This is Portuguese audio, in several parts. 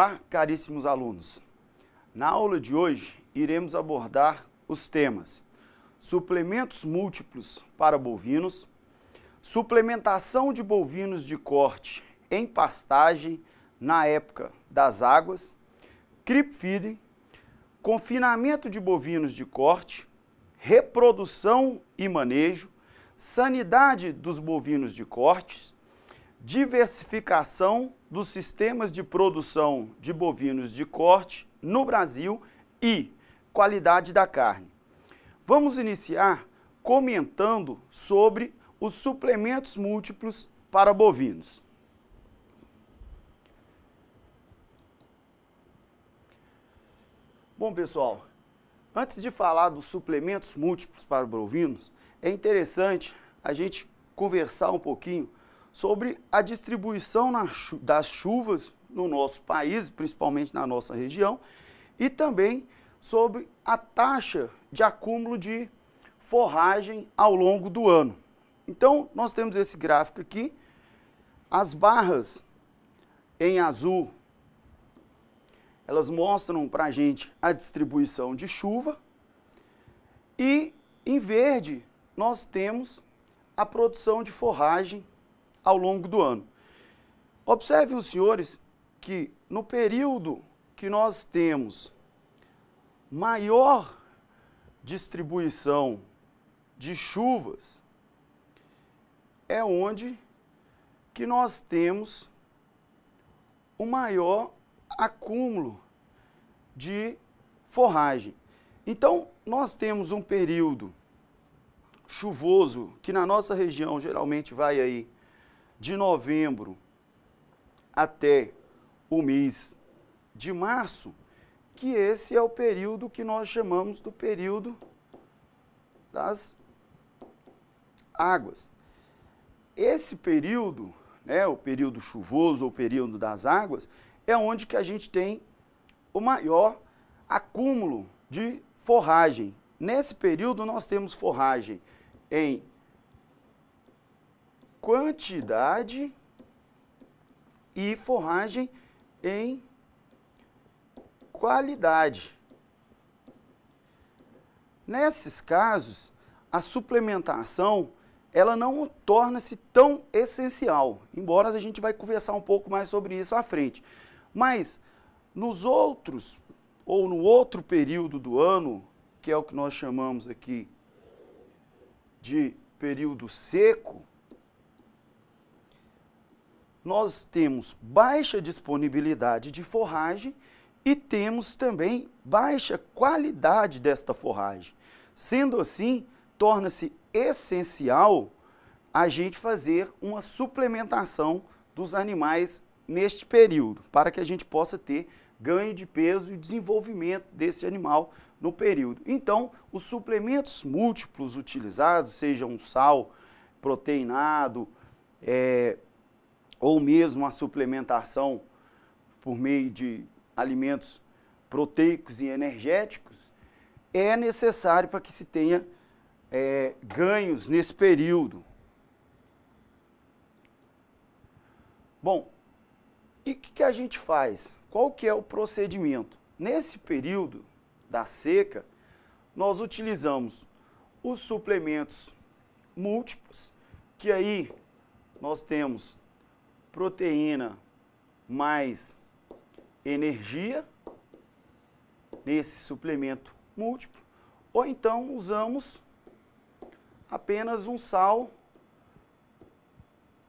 Olá, caríssimos alunos. Na aula de hoje, iremos abordar os temas suplementos múltiplos para bovinos, suplementação de bovinos de corte em pastagem na época das águas, creep feeding, confinamento de bovinos de corte, reprodução e manejo, sanidade dos bovinos de cortes, diversificação dos sistemas de produção de bovinos de corte no Brasil e qualidade da carne. Vamos iniciar comentando sobre os suplementos múltiplos para bovinos. Bom, pessoal, antes de falar dos suplementos múltiplos para bovinos, é interessante a gente conversar um pouquinho sobre a distribuição das chuvas no nosso país, principalmente na nossa região, e também sobre a taxa de acúmulo de forragem ao longo do ano. Então, nós temos esse gráfico aqui, as barras em azul, elas mostram para a gente a distribuição de chuva e em verde nós temos a produção de forragem ao longo do ano. Observem os senhores que no período que nós temos maior distribuição de chuvas é onde que nós temos o maior acúmulo de forragem. Então, nós temos um período chuvoso que na nossa região geralmente vai aí de novembro até o mês de março, que esse é o período que nós chamamos do período das águas. Esse período, né, o período chuvoso ou período das águas, é onde que a gente tem o maior acúmulo de forragem. Nesse período nós temos forragem em quantidade e forragem em qualidade. Nesses casos, a suplementação ela não torna-se tão essencial, embora a gente vai conversar um pouco mais sobre isso à frente. Mas nos outros, ou no outro período do ano, que é o que nós chamamos aqui de período seco, nós temos baixa disponibilidade de forragem e temos também baixa qualidade desta forragem. Sendo assim, torna-se essencial a gente fazer uma suplementação dos animais neste período, para que a gente possa ter ganho de peso e desenvolvimento desse animal no período. Então, os suplementos múltiplos utilizados, seja um sal proteinado, é, ou mesmo a suplementação por meio de alimentos proteicos e energéticos, é necessário para que se tenha é, ganhos nesse período. Bom, e o que, que, a gente faz? Qual que é o procedimento? Nesse período da seca, nós utilizamos os suplementos múltiplos, que aí nós temos proteína mais energia nesse suplemento múltiplo, ou então usamos apenas um sal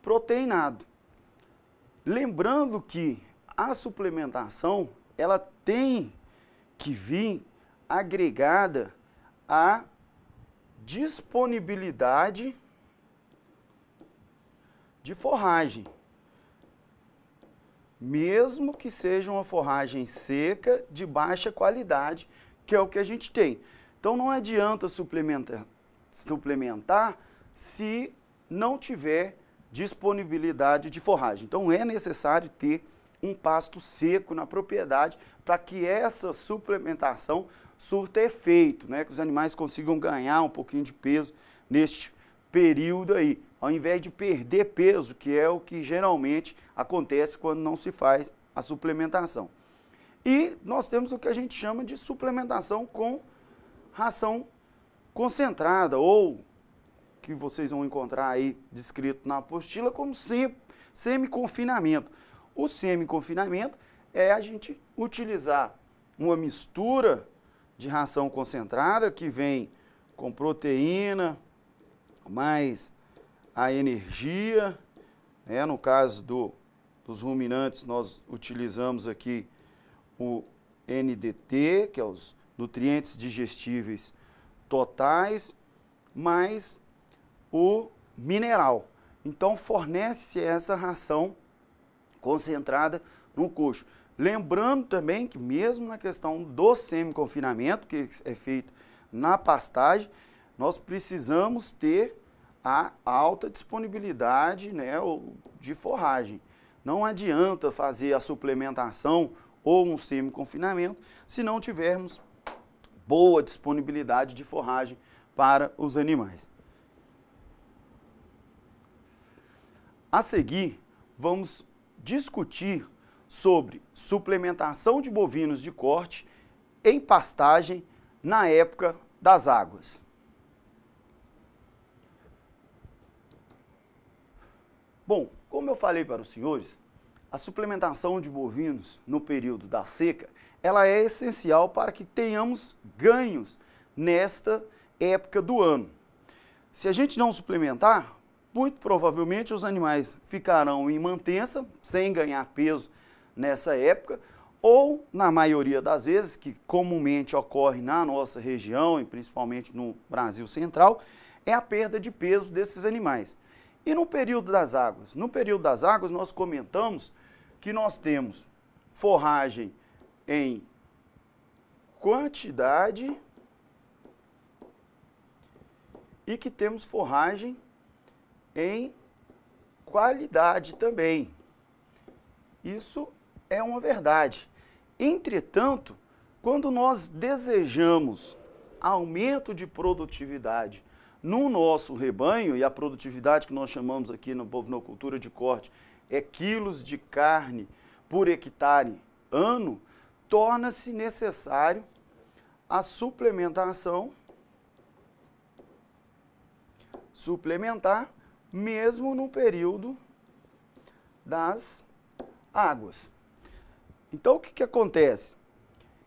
proteinado. Lembrando que a suplementação, ela tem que vir agregada à disponibilidade de forragem mesmo que seja uma forragem seca, de baixa qualidade, que é o que a gente tem. Então não adianta suplementar, suplementar se não tiver disponibilidade de forragem. Então é necessário ter um pasto seco na propriedade para que essa suplementação surta efeito, né? que os animais consigam ganhar um pouquinho de peso neste período aí ao invés de perder peso, que é o que geralmente acontece quando não se faz a suplementação. E nós temos o que a gente chama de suplementação com ração concentrada, ou que vocês vão encontrar aí descrito na apostila como semi-confinamento. O semi-confinamento é a gente utilizar uma mistura de ração concentrada que vem com proteína, mais a energia, né? no caso do, dos ruminantes, nós utilizamos aqui o NDT, que é os nutrientes digestíveis totais, mais o mineral. Então, fornece essa ração concentrada no coxo. Lembrando também que mesmo na questão do semi-confinamento, que é feito na pastagem, nós precisamos ter a alta disponibilidade né, de forragem. Não adianta fazer a suplementação ou um semi-confinamento se não tivermos boa disponibilidade de forragem para os animais. A seguir, vamos discutir sobre suplementação de bovinos de corte em pastagem na época das águas. Bom, como eu falei para os senhores, a suplementação de bovinos no período da seca, ela é essencial para que tenhamos ganhos nesta época do ano. Se a gente não suplementar, muito provavelmente os animais ficarão em mantença, sem ganhar peso nessa época, ou na maioria das vezes, que comumente ocorre na nossa região e principalmente no Brasil Central, é a perda de peso desses animais. E no período das águas? No período das águas, nós comentamos que nós temos forragem em quantidade e que temos forragem em qualidade também. Isso é uma verdade. Entretanto, quando nós desejamos aumento de produtividade no nosso rebanho, e a produtividade que nós chamamos aqui no bovinocultura de corte é quilos de carne por hectare ano, torna-se necessário a suplementação suplementar mesmo no período das águas. Então o que, que acontece?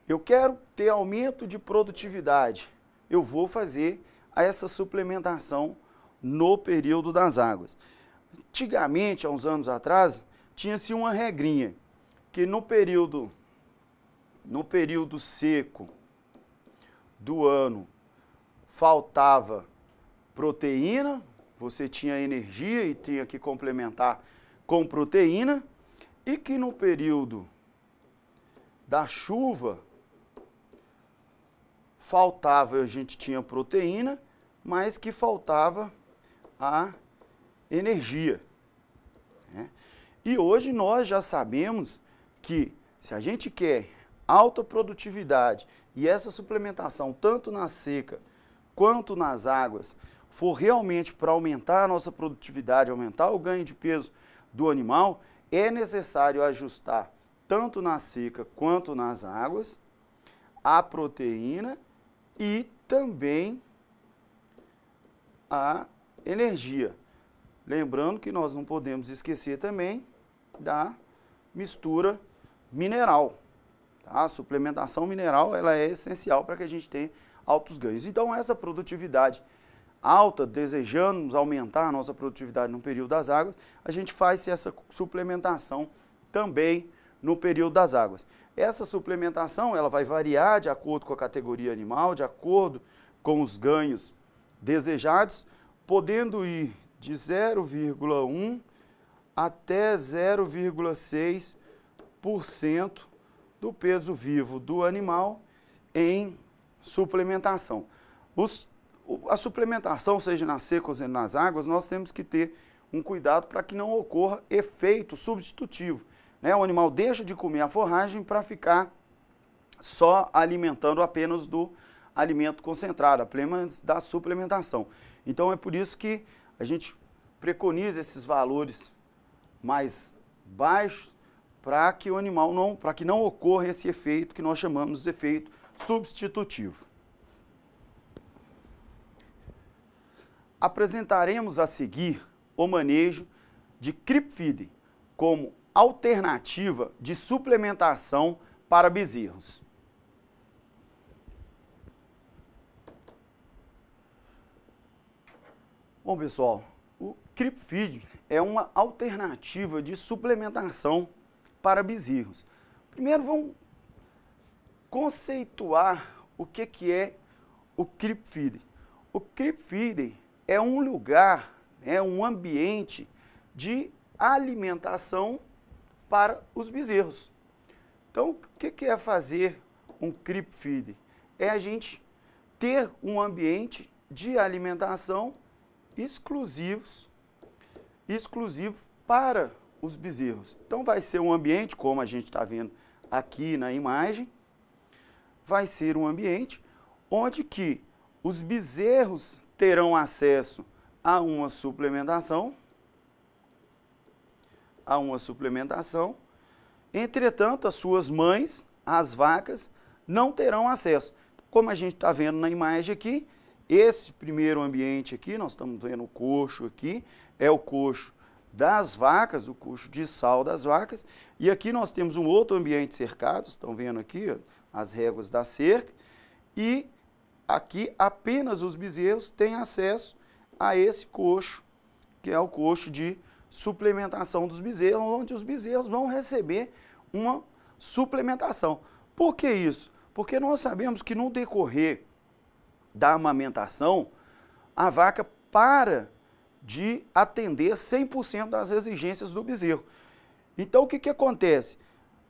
Eu quero ter aumento de produtividade, eu vou fazer a essa suplementação no período das águas. Antigamente, há uns anos atrás, tinha-se uma regrinha que no período no período seco do ano faltava proteína, você tinha energia e tinha que complementar com proteína, e que no período da chuva faltava, a gente tinha proteína mas que faltava a energia. Né? E hoje nós já sabemos que se a gente quer alta produtividade e essa suplementação, tanto na seca quanto nas águas, for realmente para aumentar a nossa produtividade, aumentar o ganho de peso do animal, é necessário ajustar tanto na seca quanto nas águas a proteína e também a energia. Lembrando que nós não podemos esquecer também da mistura mineral. Tá? A suplementação mineral ela é essencial para que a gente tenha altos ganhos. Então, essa produtividade alta, desejamos aumentar a nossa produtividade no período das águas, a gente faz essa suplementação também no período das águas. Essa suplementação ela vai variar de acordo com a categoria animal, de acordo com os ganhos desejados, podendo ir de 0,1 até 0,6% do peso vivo do animal em suplementação. Os, a suplementação, seja nas secas ou nas águas, nós temos que ter um cuidado para que não ocorra efeito substitutivo. Né? O animal deixa de comer a forragem para ficar só alimentando apenas do alimento concentrado, apenas da suplementação. Então é por isso que a gente preconiza esses valores mais baixos para que o animal não, para que não ocorra esse efeito que nós chamamos de efeito substitutivo. Apresentaremos a seguir o manejo de Cripfide como alternativa de suplementação para bezerros. Bom, pessoal, o feed é uma alternativa de suplementação para bezerros. Primeiro, vamos conceituar o que, é que é o feed O feed é um lugar, é um ambiente de alimentação para os bezerros. Então, o que, que é fazer um feed É a gente ter um ambiente de alimentação exclusivos, exclusivo para os bezerros. Então vai ser um ambiente, como a gente está vendo aqui na imagem, vai ser um ambiente onde que os bezerros terão acesso a uma suplementação, a uma suplementação. Entretanto, as suas mães, as vacas, não terão acesso. Como a gente está vendo na imagem aqui, esse primeiro ambiente aqui, nós estamos vendo o coxo aqui, é o coxo das vacas, o coxo de sal das vacas. E aqui nós temos um outro ambiente cercado, estão vendo aqui ó, as réguas da cerca. E aqui apenas os bezerros têm acesso a esse coxo, que é o coxo de suplementação dos bezerros, onde os bezerros vão receber uma suplementação. Por que isso? Porque nós sabemos que no decorrer da amamentação, a vaca para de atender 100% das exigências do bezerro. Então, o que, que acontece?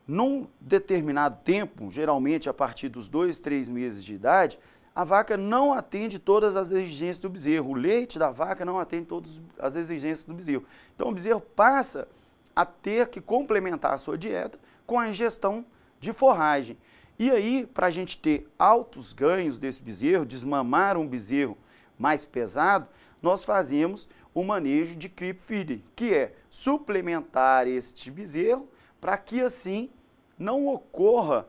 Num determinado tempo, geralmente a partir dos dois, três meses de idade, a vaca não atende todas as exigências do bezerro. O leite da vaca não atende todas as exigências do bezerro. Então, o bezerro passa a ter que complementar a sua dieta com a ingestão de forragem. E aí, para a gente ter altos ganhos desse bezerro, desmamar um bezerro mais pesado, nós fazemos o manejo de creep feeding, que é suplementar este bezerro para que assim não ocorra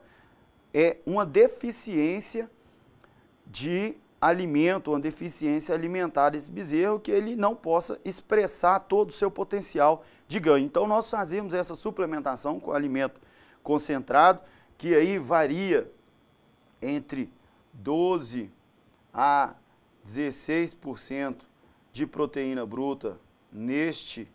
é, uma deficiência de alimento, uma deficiência alimentar desse bezerro, que ele não possa expressar todo o seu potencial de ganho. Então, nós fazemos essa suplementação com alimento concentrado, que aí varia entre 12 a 16% de proteína bruta neste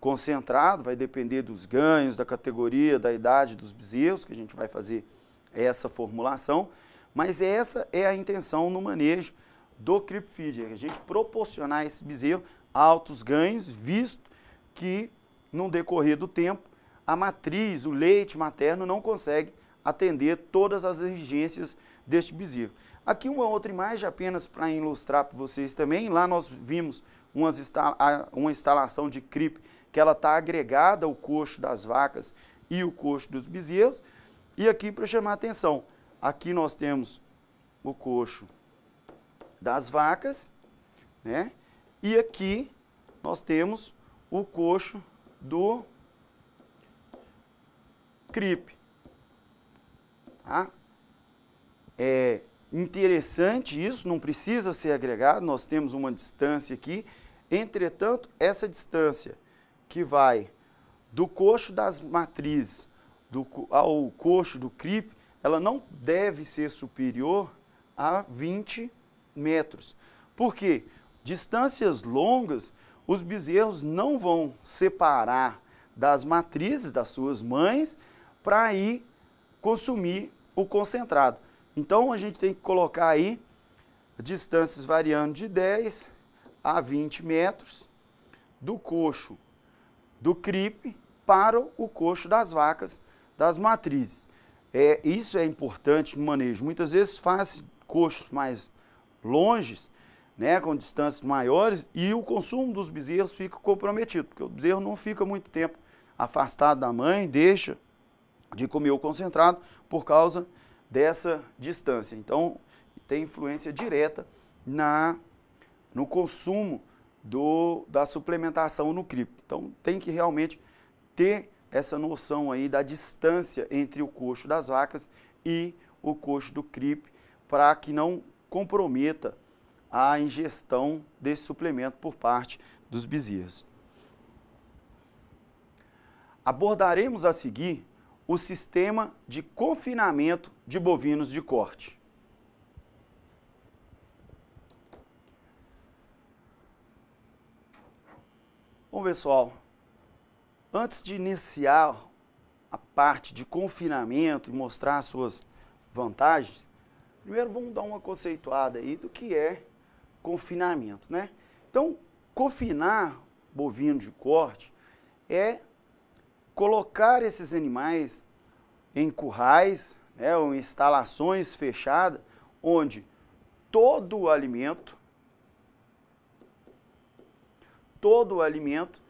concentrado, vai depender dos ganhos, da categoria, da idade dos bezerros, que a gente vai fazer essa formulação, mas essa é a intenção no manejo do creep Feed, a gente proporcionar esse bezerro altos ganhos, visto que no decorrer do tempo a matriz, o leite materno não consegue atender todas as exigências deste bezerro. Aqui uma outra imagem apenas para ilustrar para vocês também. Lá nós vimos instala uma instalação de cripe que ela está agregada ao coxo das vacas e o coxo dos bezerros. E aqui para chamar a atenção, aqui nós temos o coxo das vacas, né? E aqui nós temos o coxo do cripe. Tá? É interessante isso, não precisa ser agregado, nós temos uma distância aqui. Entretanto, essa distância que vai do coxo das matrizes do, ao coxo do CRIP, ela não deve ser superior a 20 metros. Por quê? Distâncias longas, os bezerros não vão separar das matrizes das suas mães para ir consumir o concentrado. Então a gente tem que colocar aí distâncias variando de 10 a 20 metros do coxo do cripe para o coxo das vacas das matrizes. É, isso é importante no manejo. Muitas vezes faz coxos mais longes, né, com distâncias maiores, e o consumo dos bezerros fica comprometido, porque o bezerro não fica muito tempo afastado da mãe, deixa de comer o concentrado por causa dessa distância. Então, tem influência direta na no consumo do, da suplementação no cripto. Então, tem que realmente ter essa noção aí da distância entre o coxo das vacas e o coxo do CRIP para que não comprometa a ingestão desse suplemento por parte dos bezerros. Abordaremos a seguir o sistema de confinamento de bovinos de corte. Bom, pessoal, antes de iniciar a parte de confinamento e mostrar suas vantagens, primeiro vamos dar uma conceituada aí do que é confinamento, né? Então, confinar bovino de corte é colocar esses animais em currais, né, ou instalações fechadas, onde todo o alimento, todo o alimento,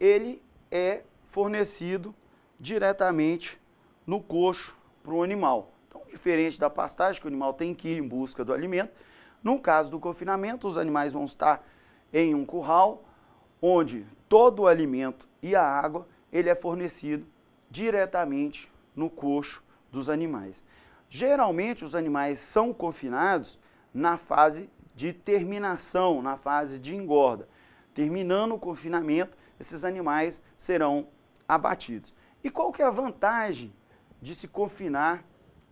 ele é fornecido diretamente no coxo para o animal. Então, diferente da pastagem, que o animal tem que ir em busca do alimento, no caso do confinamento, os animais vão estar em um curral, onde todo o alimento e a água ele é fornecido diretamente no coxo dos animais. Geralmente os animais são confinados na fase de terminação, na fase de engorda. Terminando o confinamento, esses animais serão abatidos. E qual que é a vantagem de se confinar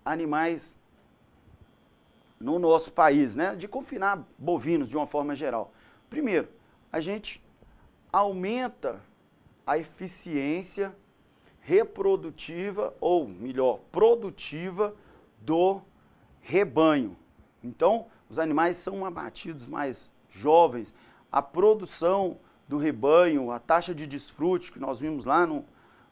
animais no nosso país, né? De confinar bovinos de uma forma geral? Primeiro, a gente aumenta a eficiência reprodutiva, ou melhor, produtiva do rebanho. Então, os animais são abatidos mais jovens. A produção do rebanho, a taxa de desfrute que nós vimos lá no,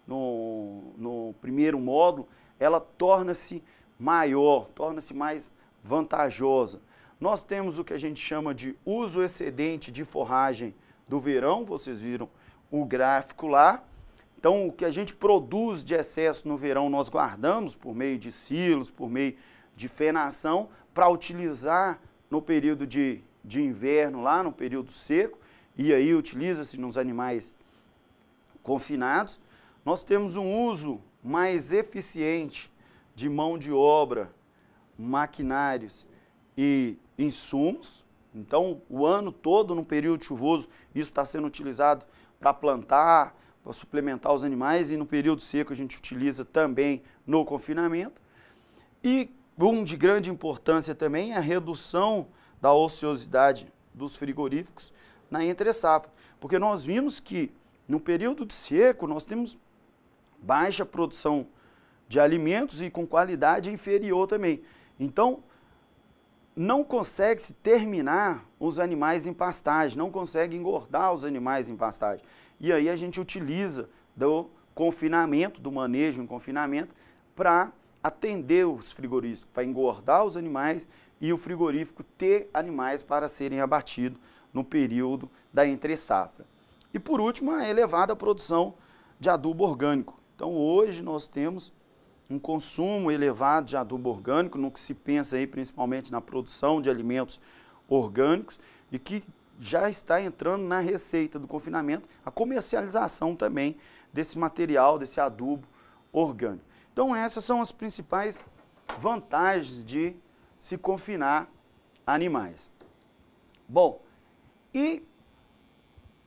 no, no primeiro módulo, ela torna-se maior, torna-se mais vantajosa. Nós temos o que a gente chama de uso excedente de forragem do verão, vocês viram o gráfico lá. Então, o que a gente produz de excesso no verão, nós guardamos por meio de silos, por meio de fenação, para utilizar no período de, de inverno, lá no período seco, e aí utiliza-se nos animais confinados. Nós temos um uso mais eficiente de mão de obra, maquinários e insumos. Então, o ano todo, no período chuvoso, isso está sendo utilizado para plantar, para suplementar os animais e no período seco a gente utiliza também no confinamento. E um de grande importância também é a redução da ociosidade dos frigoríficos na entre-safra, porque nós vimos que no período de seco nós temos baixa produção de alimentos e com qualidade inferior também. Então, não consegue-se terminar os animais em pastagem, não consegue engordar os animais em pastagem. E aí a gente utiliza do confinamento, do manejo em confinamento, para atender os frigoríficos, para engordar os animais e o frigorífico ter animais para serem abatidos no período da entre-safra. E por último, a elevada produção de adubo orgânico. Então hoje nós temos um consumo elevado de adubo orgânico, no que se pensa aí principalmente na produção de alimentos orgânicos e que já está entrando na receita do confinamento a comercialização também desse material, desse adubo orgânico. Então, essas são as principais vantagens de se confinar animais. Bom, e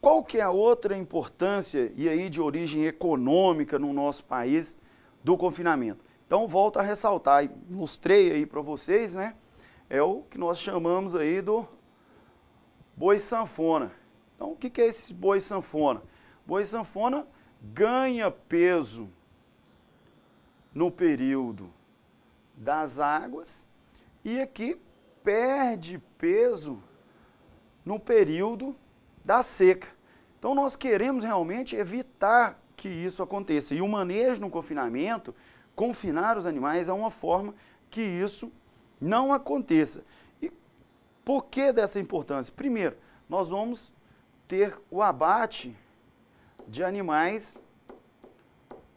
qual que é a outra importância, e aí de origem econômica no nosso país, do confinamento? Então, volto a ressaltar, mostrei aí para vocês, né? é o que nós chamamos aí do boi sanfona. Então, o que é esse boi sanfona? Boi sanfona ganha peso no período das águas e aqui é perde peso no período da seca. Então, nós queremos realmente evitar que isso aconteça. E o manejo no confinamento, confinar os animais, é uma forma que isso aconteça não aconteça. E por que dessa importância? Primeiro, nós vamos ter o abate de animais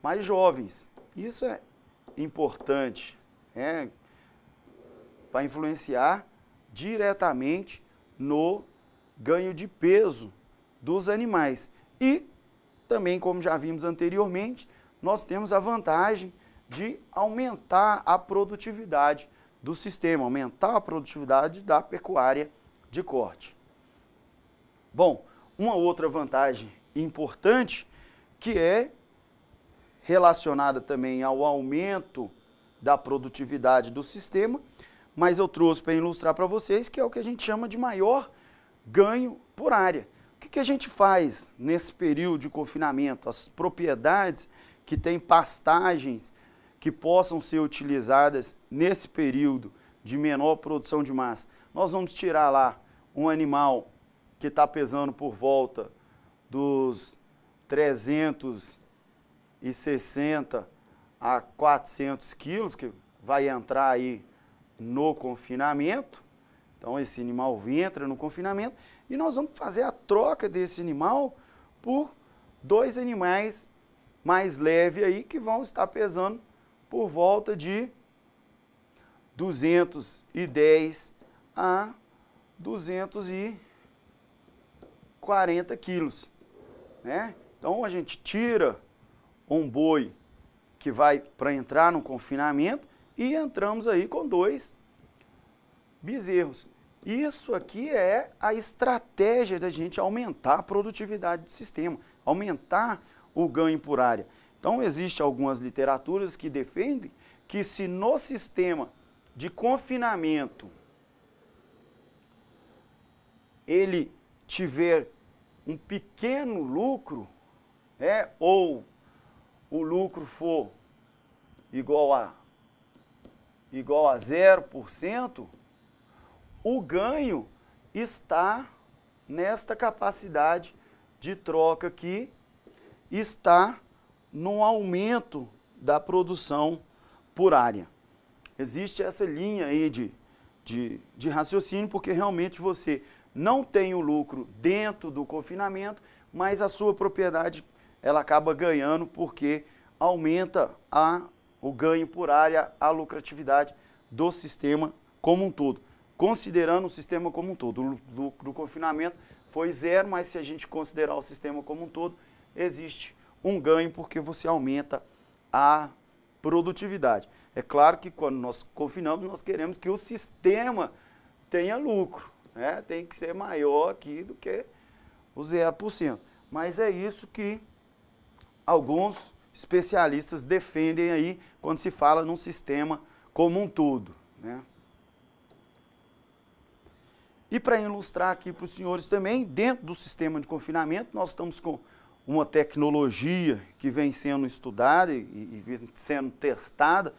mais jovens. Isso é importante, é, vai influenciar diretamente no ganho de peso dos animais. E também, como já vimos anteriormente, nós temos a vantagem de aumentar a produtividade do sistema, aumentar a produtividade da pecuária de corte. Bom, uma outra vantagem importante que é relacionada também ao aumento da produtividade do sistema, mas eu trouxe para ilustrar para vocês que é o que a gente chama de maior ganho por área. O que, que a gente faz nesse período de confinamento? As propriedades que têm pastagens que possam ser utilizadas nesse período de menor produção de massa. Nós vamos tirar lá um animal que está pesando por volta dos 360 a 400 quilos, que vai entrar aí no confinamento. Então esse animal entra no confinamento e nós vamos fazer a troca desse animal por dois animais mais leves aí que vão estar pesando por volta de 210 a 240 quilos, né? Então a gente tira um boi que vai para entrar no confinamento e entramos aí com dois bezerros. Isso aqui é a estratégia da gente aumentar a produtividade do sistema, aumentar o ganho por área. Então, existem algumas literaturas que defendem que se no sistema de confinamento ele tiver um pequeno lucro, né, ou o lucro for igual a igual a 0%, o ganho está nesta capacidade de troca que está no aumento da produção por área. Existe essa linha aí de, de, de raciocínio, porque realmente você não tem o lucro dentro do confinamento, mas a sua propriedade ela acaba ganhando porque aumenta a, o ganho por área, a lucratividade do sistema como um todo. Considerando o sistema como um todo, o lucro do confinamento foi zero, mas se a gente considerar o sistema como um todo, existe um ganho porque você aumenta a produtividade. É claro que quando nós confinamos, nós queremos que o sistema tenha lucro, né? tem que ser maior aqui do que o 0%. Mas é isso que alguns especialistas defendem aí quando se fala num sistema como um todo. Né? E para ilustrar aqui para os senhores também, dentro do sistema de confinamento, nós estamos com uma tecnologia que vem sendo estudada e, e vem sendo testada.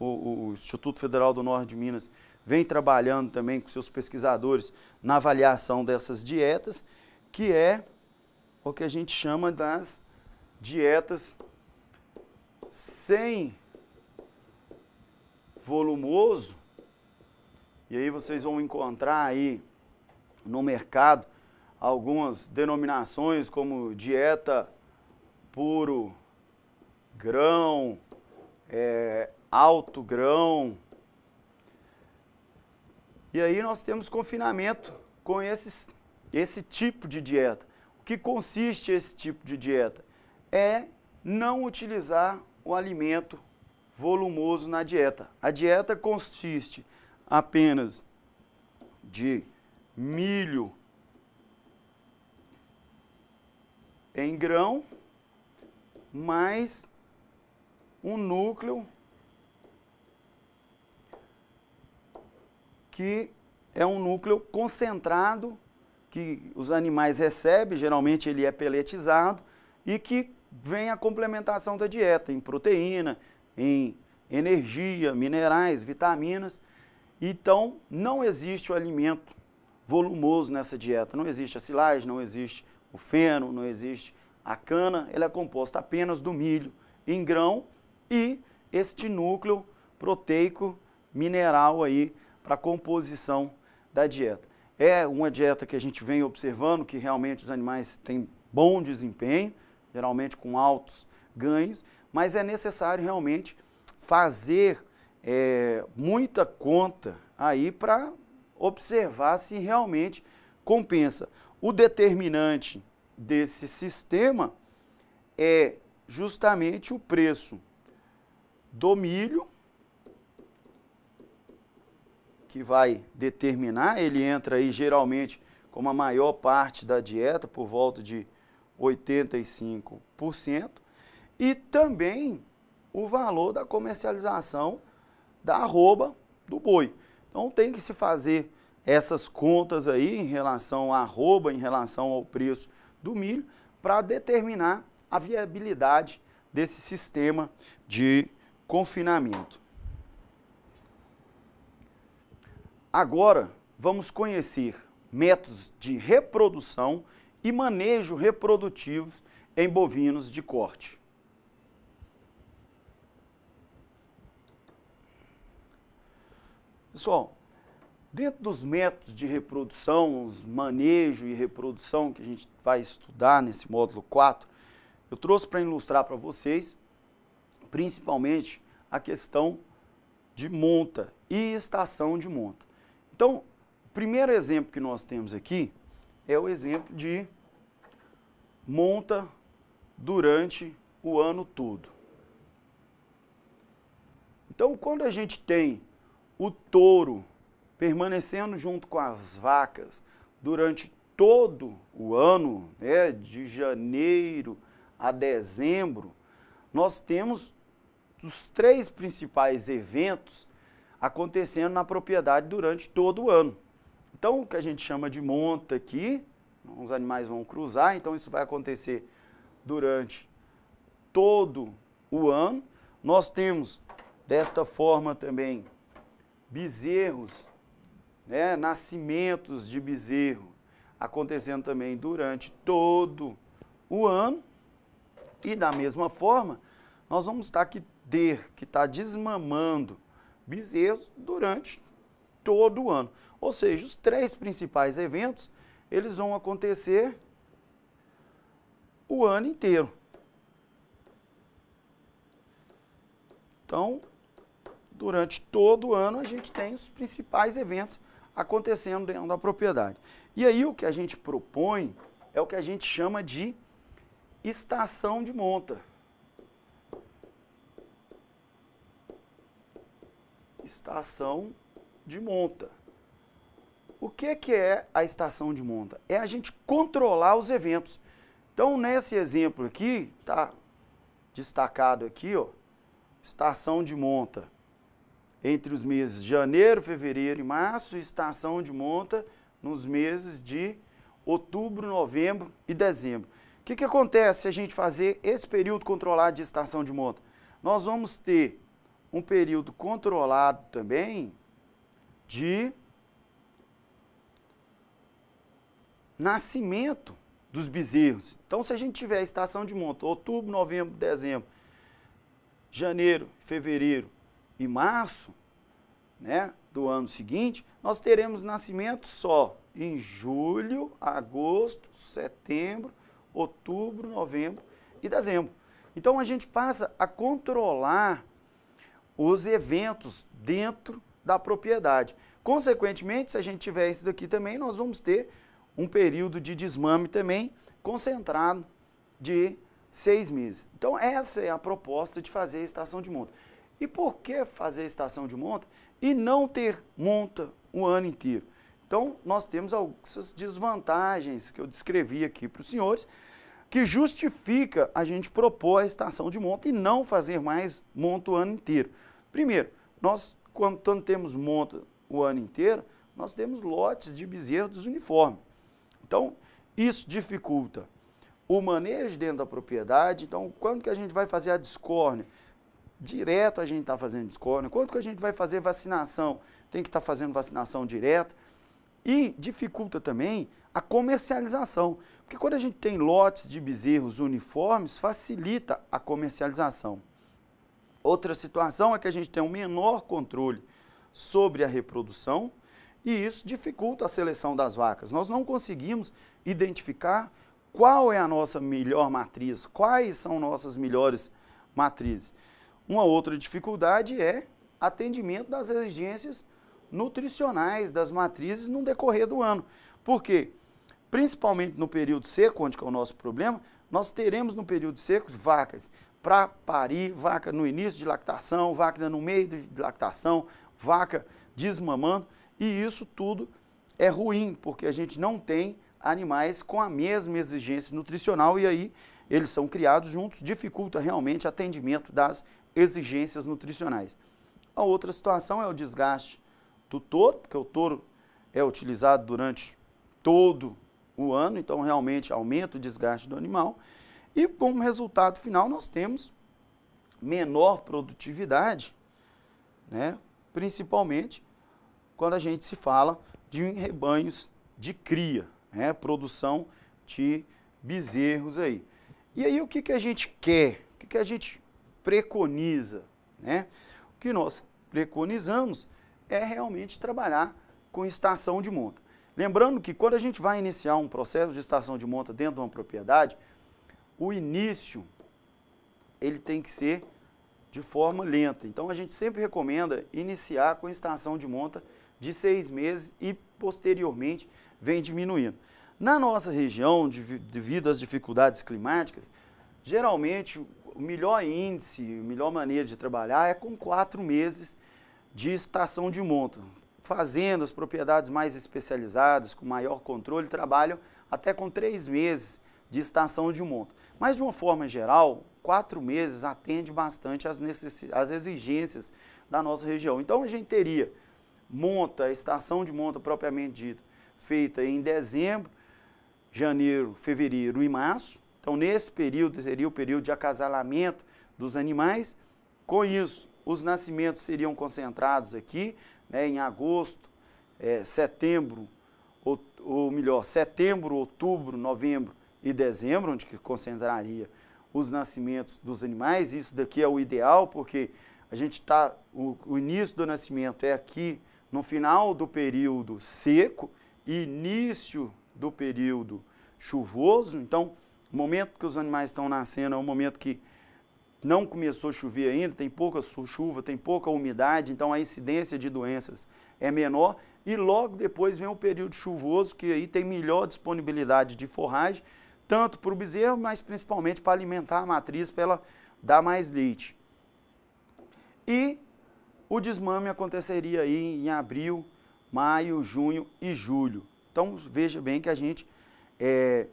O, o, Instituto Federal do Norte de Minas vem trabalhando também com seus pesquisadores na avaliação dessas dietas, que é o que a gente chama das dietas sem volumoso. E aí vocês vão encontrar aí no mercado algumas denominações como dieta puro, grão, é, alto grão. E aí nós temos confinamento com esses, esse tipo de dieta. O que consiste esse tipo de dieta? É não utilizar o alimento volumoso na dieta. A dieta consiste apenas de milho, em grão mais um núcleo que é um núcleo concentrado que os animais recebem, geralmente ele é peletizado e que vem a complementação da dieta em proteína, em energia, minerais, vitaminas. Então, não existe o alimento volumoso nessa dieta, não existe a silagem, não existe o feno, não existe a cana, ela é composta apenas do milho em grão e este núcleo proteico mineral aí para composição da dieta. É uma dieta que a gente vem observando que realmente os animais têm bom desempenho, geralmente com altos ganhos, mas é necessário realmente fazer é, muita conta aí para observar se realmente compensa. O determinante desse sistema é justamente o preço do milho, que vai determinar, ele entra aí geralmente como a maior parte da dieta, por volta de 85%, e também o valor da comercialização da arroba do boi. Então tem que se fazer essas contas aí em relação à arroba, em relação ao preço do milho, para determinar a viabilidade desse sistema de confinamento. Agora vamos conhecer métodos de reprodução e manejo reprodutivos em bovinos de corte. Pessoal, Dentro dos métodos de reprodução, os manejo e reprodução que a gente vai estudar nesse módulo 4, eu trouxe para ilustrar para vocês, principalmente, a questão de monta e estação de monta. Então, o primeiro exemplo que nós temos aqui é o exemplo de monta durante o ano todo. Então, quando a gente tem o touro permanecendo junto com as vacas durante todo o ano, né, de janeiro a dezembro, nós temos os três principais eventos acontecendo na propriedade durante todo o ano. Então, o que a gente chama de monta aqui, os animais vão cruzar, então isso vai acontecer durante todo o ano. Nós temos, desta forma também, bezerros né, nascimentos de bezerro acontecendo também durante todo o ano. E da mesma forma, nós vamos estar que ter que estar tá desmamando bezerros durante todo o ano. Ou seja, os três principais eventos, eles vão acontecer o ano inteiro. Então, durante todo o ano a gente tem os principais eventos acontecendo dentro da propriedade. E aí o que a gente propõe é o que a gente chama de estação de monta. Estação de monta. O que, que é a estação de monta? É a gente controlar os eventos. Então, nesse exemplo aqui, está destacado aqui, ó, estação de monta entre os meses de janeiro, fevereiro e março, e estação de monta nos meses de outubro, novembro e dezembro. O que, que acontece se a gente fazer esse período controlado de estação de monta? Nós vamos ter um período controlado também de nascimento dos bezerros. Então, se a gente tiver estação de monta, outubro, novembro, dezembro, janeiro, fevereiro e março né, do ano seguinte, nós teremos nascimento só em julho, agosto, setembro, outubro, novembro e dezembro. Então a gente passa a controlar os eventos dentro da propriedade. Consequentemente, se a gente tiver isso daqui também, nós vamos ter um período de desmame também concentrado de seis meses. Então essa é a proposta de fazer a estação de monta. E por que fazer estação de monta e não ter monta o ano inteiro? Então, nós temos algumas desvantagens que eu descrevi aqui para os senhores, que justifica a gente propor a estação de monta e não fazer mais monta o ano inteiro. Primeiro, nós, quando temos monta o ano inteiro, nós temos lotes de bezerros uniformes. Então, isso dificulta o manejo dentro da propriedade. Então, quando que a gente vai fazer a discórnia? Direto a gente está fazendo discórdia. Quanto que a gente vai fazer vacinação? Tem que estar tá fazendo vacinação direta. E dificulta também a comercialização. Porque quando a gente tem lotes de bezerros uniformes, facilita a comercialização. Outra situação é que a gente tem um menor controle sobre a reprodução e isso dificulta a seleção das vacas. Nós não conseguimos identificar qual é a nossa melhor matriz, quais são nossas melhores matrizes. Uma outra dificuldade é atendimento das exigências nutricionais das matrizes no decorrer do ano. Por quê? Principalmente no período seco, onde é o nosso problema, nós teremos no período seco vacas para parir, vaca no início de lactação, vaca no meio de lactação, vaca desmamando, e isso tudo é ruim, porque a gente não tem animais com a mesma exigência nutricional e aí eles são criados juntos, dificulta realmente atendimento das exigências nutricionais. A outra situação é o desgaste do touro, porque o touro é utilizado durante todo o ano, então realmente aumenta o desgaste do animal. E como resultado final, nós temos menor produtividade, né? principalmente quando a gente se fala de rebanhos de cria, né? produção de bezerros aí. E aí o que, que a gente quer? O que, que a gente preconiza. Né? O que nós preconizamos é realmente trabalhar com estação de monta. Lembrando que quando a gente vai iniciar um processo de estação de monta dentro de uma propriedade, o início ele tem que ser de forma lenta. Então a gente sempre recomenda iniciar com estação de monta de seis meses e posteriormente vem diminuindo. Na nossa região, devido às dificuldades climáticas, geralmente o melhor índice, a melhor maneira de trabalhar é com quatro meses de estação de monta. as propriedades mais especializadas, com maior controle, trabalham até com três meses de estação de monta. Mas, de uma forma geral, quatro meses atende bastante às, às exigências da nossa região. Então, a gente teria monta, estação de monta propriamente dita, feita em dezembro, janeiro, fevereiro e março, então, nesse período, seria o período de acasalamento dos animais. Com isso, os nascimentos seriam concentrados aqui, né, em agosto, é, setembro, ou, ou melhor, setembro, outubro, novembro e dezembro, onde que concentraria os nascimentos dos animais. Isso daqui é o ideal, porque a gente está, o, o início do nascimento é aqui no final do período seco, início do período chuvoso, então o momento que os animais estão nascendo é um momento que não começou a chover ainda, tem pouca chuva, tem pouca umidade, então a incidência de doenças é menor. E logo depois vem o período chuvoso, que aí tem melhor disponibilidade de forragem, tanto para o bezerro, mas principalmente para alimentar a matriz, para ela dar mais leite. E o desmame aconteceria aí em abril, maio, junho e julho. Então veja bem que a gente é,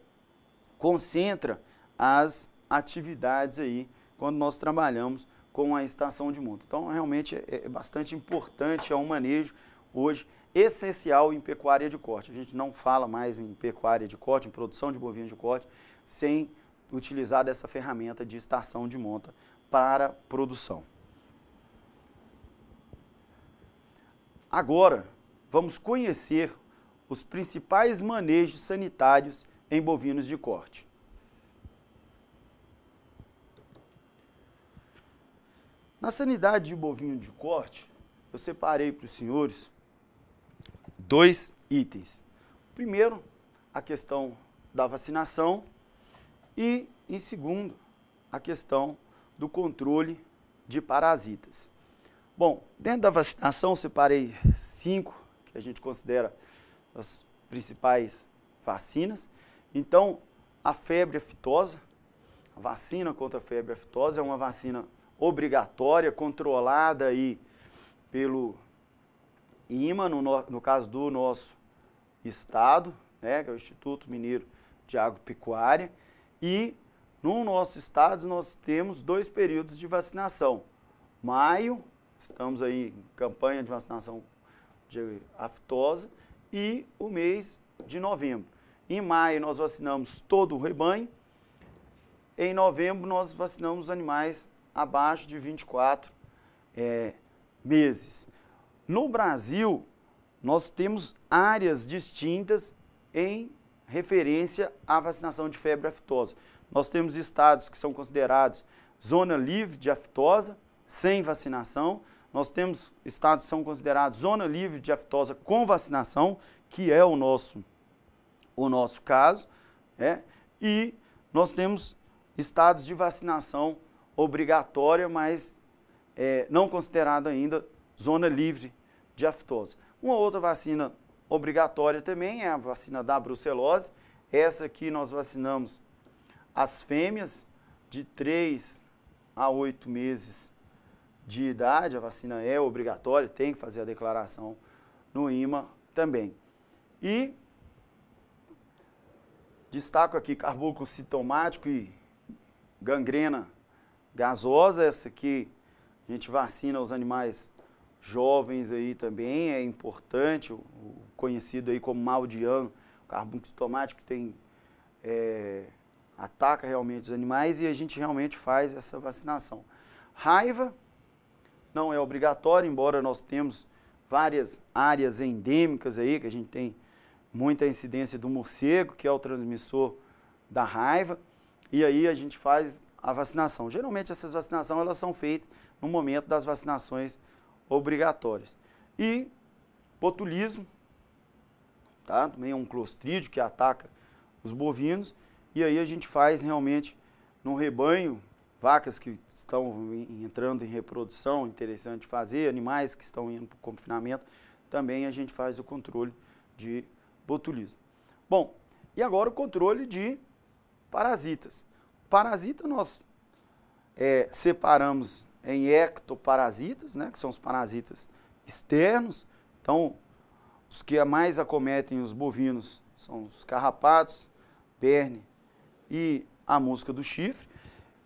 concentra as atividades aí quando nós trabalhamos com a estação de monta. Então, realmente é, é bastante importante, é um manejo hoje essencial em pecuária de corte. A gente não fala mais em pecuária de corte, em produção de bovinos de corte, sem utilizar dessa ferramenta de estação de monta para produção. Agora, vamos conhecer os principais manejos sanitários em bovinos de corte. Na sanidade de bovino de corte, eu separei para os senhores dois itens. Primeiro, a questão da vacinação e, em segundo, a questão do controle de parasitas. Bom, dentro da vacinação, separei cinco que a gente considera as principais vacinas então, a febre aftosa, a vacina contra a febre aftosa é uma vacina obrigatória, controlada aí pelo IMA, no, no caso do nosso estado, né, que é o Instituto Mineiro de Pecuária. e no nosso estado nós temos dois períodos de vacinação. Maio, estamos aí em campanha de vacinação de aftosa, e o mês de novembro. Em maio, nós vacinamos todo o rebanho. Em novembro, nós vacinamos animais abaixo de 24 é, meses. No Brasil, nós temos áreas distintas em referência à vacinação de febre aftosa. Nós temos estados que são considerados zona livre de aftosa, sem vacinação. Nós temos estados que são considerados zona livre de aftosa com vacinação, que é o nosso o nosso caso, né? E nós temos estados de vacinação obrigatória, mas é, não considerada ainda zona livre de aftose. Uma outra vacina obrigatória também é a vacina da brucelose. Essa aqui nós vacinamos as fêmeas de 3 a 8 meses de idade. A vacina é obrigatória, tem que fazer a declaração no IMA também. E Destaco aqui carbúnculo sintomático e gangrena gasosa, essa aqui a gente vacina os animais jovens aí também, é importante, o conhecido aí como maldiano, carbúnculo sintomático tem, é, ataca realmente os animais e a gente realmente faz essa vacinação. Raiva não é obrigatório, embora nós temos várias áreas endêmicas aí que a gente tem muita incidência do morcego, que é o transmissor da raiva, e aí a gente faz a vacinação. Geralmente essas vacinações elas são feitas no momento das vacinações obrigatórias. E botulismo, tá? Também é um clostrídio que ataca os bovinos e aí a gente faz realmente no rebanho vacas que estão entrando em reprodução, interessante fazer, animais que estão indo para o confinamento, também a gente faz o controle de botulismo. Bom, e agora o controle de parasitas. Parasita nós é, separamos em ectoparasitas, né, que são os parasitas externos. Então, os que mais acometem os bovinos são os carrapatos, berne e a mosca do chifre.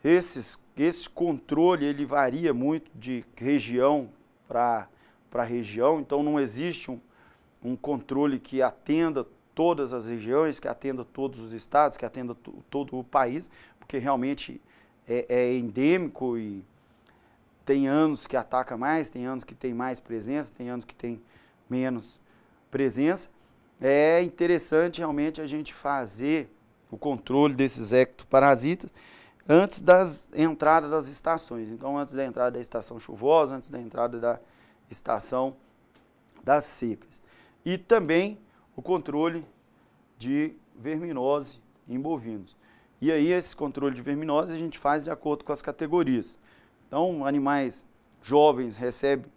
Esses, esse controle ele varia muito de região para região, então não existe um, um controle que atenda todas as regiões, que atenda todos os estados, que atenda todo o país, porque realmente é, é, endêmico e tem anos que ataca mais, tem anos que tem mais presença, tem anos que tem menos presença. É interessante realmente a gente fazer o controle desses ectoparasitas antes das entradas das estações. Então, antes da entrada da estação chuvosa, antes da entrada da estação das secas e também o controle de verminose em bovinos. E aí esse controle de verminose a gente faz de acordo com as categorias. Então, animais jovens recebem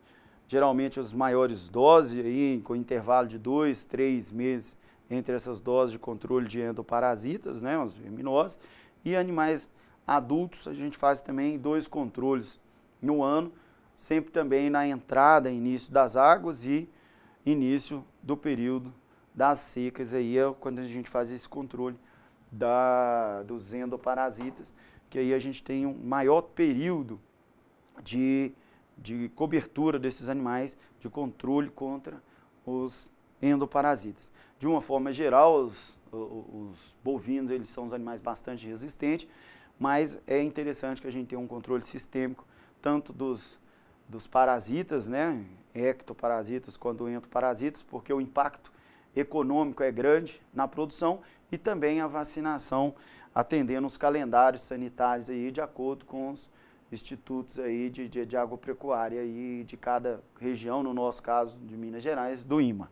geralmente as maiores doses, aí, com intervalo de dois, três meses entre essas doses de controle de endoparasitas, né, as verminoses, e animais adultos a gente faz também dois controles no ano, sempre também na entrada, início das águas e início do período das secas, aí é quando a gente faz esse controle da, dos endoparasitas, que aí a gente tem um maior período de, de cobertura desses animais, de controle contra os endoparasitas. De uma forma geral, os, os bovinos eles são os animais bastante resistentes, mas é interessante que a gente tenha um controle sistêmico, tanto dos, dos parasitas, né, ectoparasitas quando entoparasitas, porque o impacto econômico é grande na produção e também a vacinação atendendo os calendários sanitários aí de acordo com os institutos aí de, de, de agropecuária aí de cada região, no nosso caso de Minas Gerais, do IMA.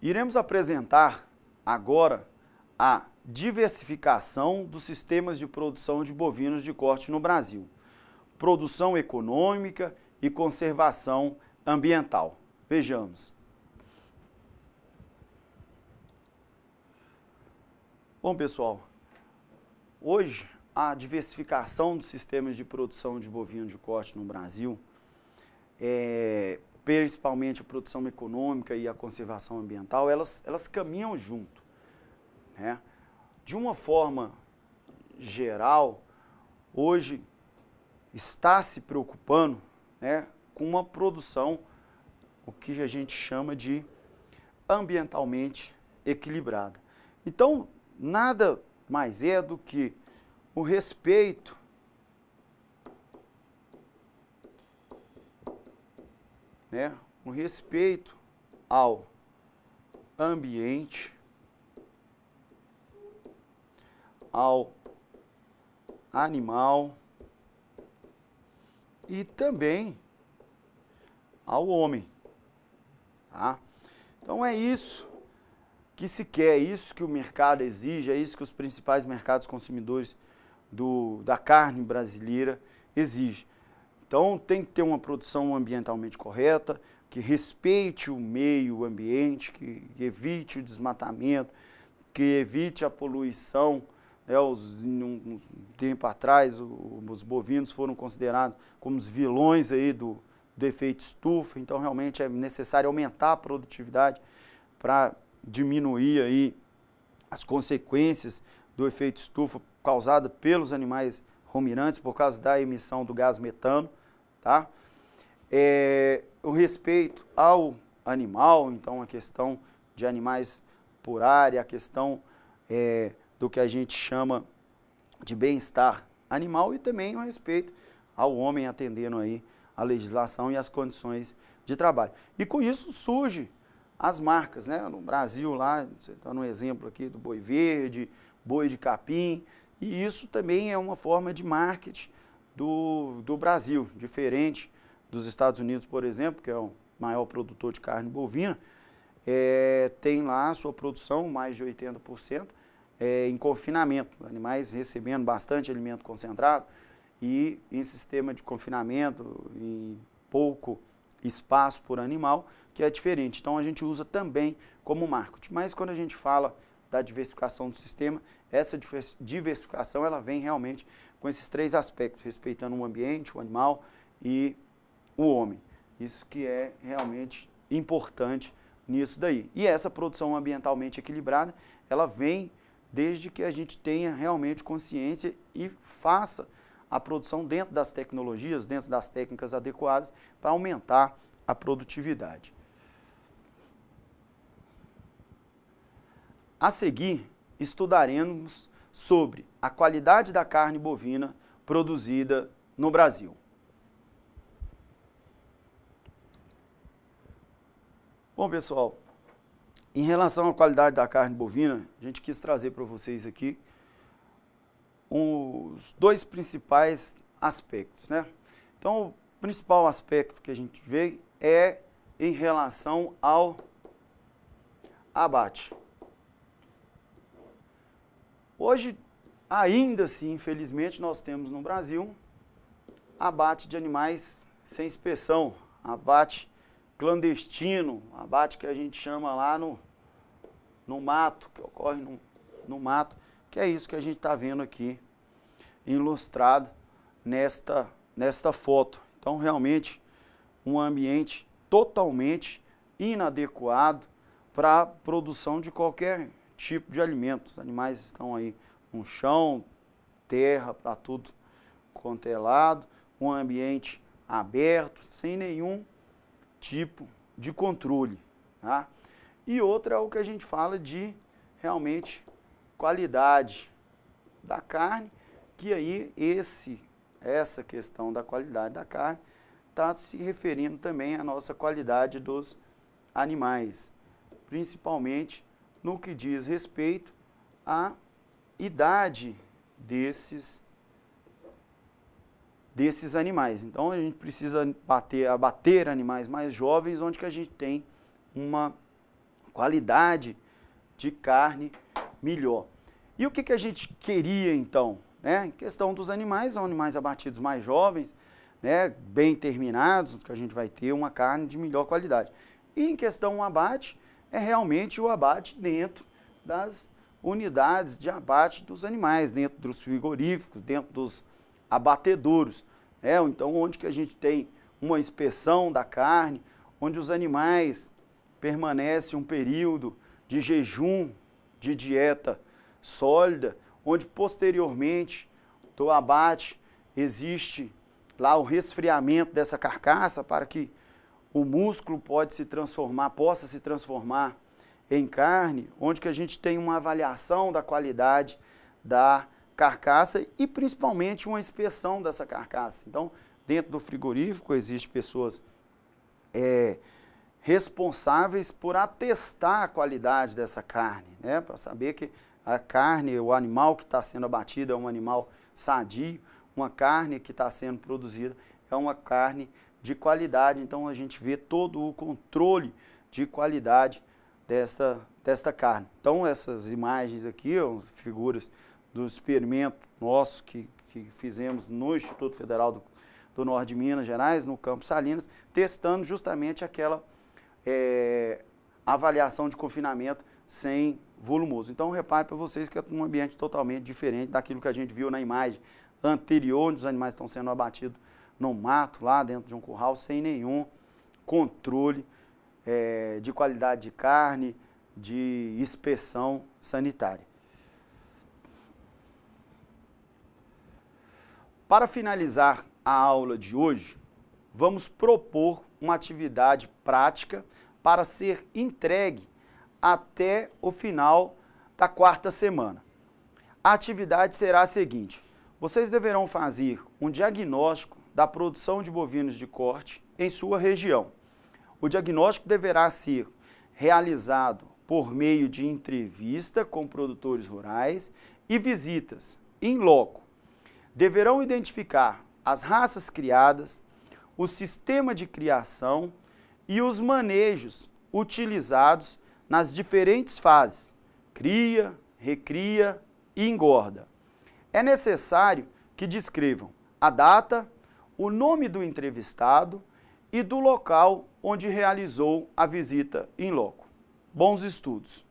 Iremos apresentar agora a diversificação dos sistemas de produção de bovinos de corte no Brasil produção econômica e conservação ambiental. Vejamos. Bom, pessoal, hoje a diversificação dos sistemas de produção de bovino de corte no Brasil, é, principalmente a produção econômica e a conservação ambiental, elas, elas caminham junto. Né? De uma forma geral, hoje está se preocupando né, com uma produção, o que a gente chama de ambientalmente equilibrada. Então, nada mais é do que o respeito né, o respeito ao ambiente, ao animal, e também ao homem. Tá? Então é isso que se quer, é isso que o mercado exige, é isso que os principais mercados consumidores do, da carne brasileira exigem. Então tem que ter uma produção ambientalmente correta, que respeite o meio ambiente, que, que evite o desmatamento, que evite a poluição né, os, um, um, tempo atrás, o, os bovinos foram considerados como os vilões aí do, do efeito estufa, então realmente é necessário aumentar a produtividade para diminuir aí as consequências do efeito estufa causado pelos animais ruminantes por causa da emissão do gás metano, tá? É, o respeito ao animal, então a questão de animais por área, a questão é, do que a gente chama de bem-estar animal e também o respeito ao homem atendendo aí a legislação e as condições de trabalho. E com isso surge as marcas, né? No Brasil lá, você está no exemplo aqui do boi verde, boi de capim, e isso também é uma forma de marketing do, do Brasil, diferente dos Estados Unidos, por exemplo, que é o maior produtor de carne bovina, é, tem lá a sua produção, mais de 80%, é, em confinamento, animais recebendo bastante alimento concentrado e em sistema de confinamento, em pouco espaço por animal, que é diferente. Então a gente usa também como marketing. Mas quando a gente fala da diversificação do sistema, essa diversificação ela vem realmente com esses três aspectos, respeitando o ambiente, o animal e o homem. Isso que é realmente importante nisso daí. E essa produção ambientalmente equilibrada, ela vem desde que a gente tenha realmente consciência e faça a produção dentro das tecnologias, dentro das técnicas adequadas, para aumentar a produtividade. A seguir, estudaremos sobre a qualidade da carne bovina produzida no Brasil. Bom, pessoal, em relação à qualidade da carne bovina, a gente quis trazer para vocês aqui os dois principais aspectos, né? Então, o principal aspecto que a gente vê é em relação ao abate. Hoje, ainda assim, infelizmente, nós temos no Brasil abate de animais sem inspeção, abate clandestino, abate que a gente chama lá no no mato, que ocorre no, no mato, que é isso que a gente está vendo aqui ilustrado nesta, nesta foto. Então, realmente, um ambiente totalmente inadequado para a produção de qualquer tipo de alimento. Os animais estão aí no chão, terra, para tudo quanto é lado, um ambiente aberto, sem nenhum tipo de controle. Tá? E outra é o que a gente fala de realmente qualidade da carne, que aí esse essa questão da qualidade da carne está se referindo também à nossa qualidade dos animais, principalmente no que diz respeito à idade desses desses animais. Então a gente precisa bater abater animais mais jovens onde que a gente tem uma qualidade de carne melhor. E o que, que a gente queria então? Né? Em questão dos animais, são animais abatidos mais jovens, né? bem terminados, que a gente vai ter uma carne de melhor qualidade. E em questão do abate, é realmente o abate dentro das unidades de abate dos animais, dentro dos frigoríficos, dentro dos abatedouros. Né? Então, onde que a gente tem uma inspeção da carne, onde os animais permanece um período de jejum, de dieta sólida, onde posteriormente do abate existe lá o resfriamento dessa carcaça para que o músculo pode se transformar, possa se transformar em carne, onde que a gente tem uma avaliação da qualidade da carcaça e principalmente uma inspeção dessa carcaça. Então, dentro do frigorífico existe pessoas é, responsáveis por atestar a qualidade dessa carne, né? para saber que a carne, o animal que está sendo abatido é um animal sadio, uma carne que está sendo produzida é uma carne de qualidade. Então a gente vê todo o controle de qualidade desta, desta carne. Então essas imagens aqui, figuras do experimento nosso que, que fizemos no Instituto Federal do, do Norte de Minas Gerais, no Campo Salinas, testando justamente aquela é, avaliação de confinamento sem volumoso. Então, repare para vocês que é um ambiente totalmente diferente daquilo que a gente viu na imagem anterior, onde os animais estão sendo abatidos no mato, lá dentro de um curral, sem nenhum controle é, de qualidade de carne, de inspeção sanitária. Para finalizar a aula de hoje, vamos propor uma atividade prática para ser entregue até o final da quarta semana. A atividade será a seguinte: vocês deverão fazer um diagnóstico da produção de bovinos de corte em sua região. O diagnóstico deverá ser realizado por meio de entrevista com produtores rurais e visitas em loco. Deverão identificar as raças criadas, o sistema de criação e os manejos utilizados nas diferentes fases, cria, recria e engorda. É necessário que descrevam a data, o nome do entrevistado e do local onde realizou a visita em loco. Bons estudos!